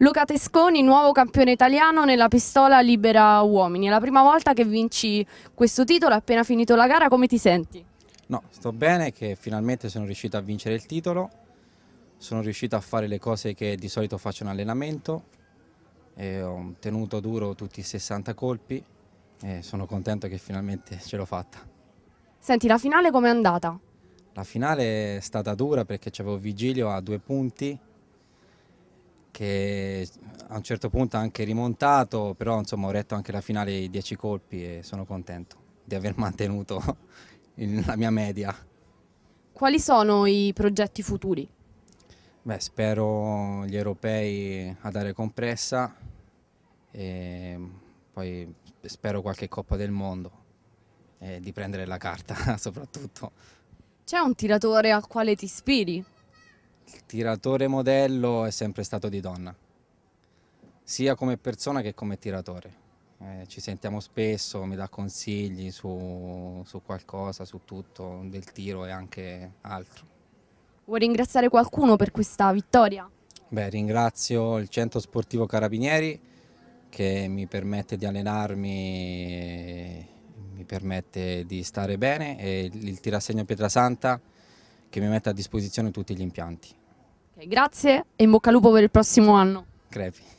Luca Tesconi, nuovo campione italiano nella pistola libera uomini. È la prima volta che vinci questo titolo, appena finito la gara, come ti senti? No, sto bene che finalmente sono riuscito a vincere il titolo, sono riuscito a fare le cose che di solito faccio in allenamento, ho tenuto duro tutti i 60 colpi e sono contento che finalmente ce l'ho fatta. Senti, la finale com'è andata? La finale è stata dura perché avevo Vigilio a due punti, che a un certo punto ha anche rimontato, però insomma ho retto anche la finale di 10 colpi e sono contento di aver mantenuto la mia media. Quali sono i progetti futuri? Beh, spero gli europei a dare compressa e poi spero qualche Coppa del Mondo e di prendere la carta soprattutto. C'è un tiratore al quale ti ispiri? il tiratore modello è sempre stato di donna, sia come persona che come tiratore. Eh, ci sentiamo spesso, mi dà consigli su, su qualcosa, su tutto, del tiro e anche altro. Vuoi ringraziare qualcuno per questa vittoria? Beh, ringrazio il Centro Sportivo Carabinieri che mi permette di allenarmi, mi permette di stare bene e il Tirassegno Pietrasanta che mi mette a disposizione tutti gli impianti. Okay, grazie e in bocca al lupo per il prossimo anno. Crepi.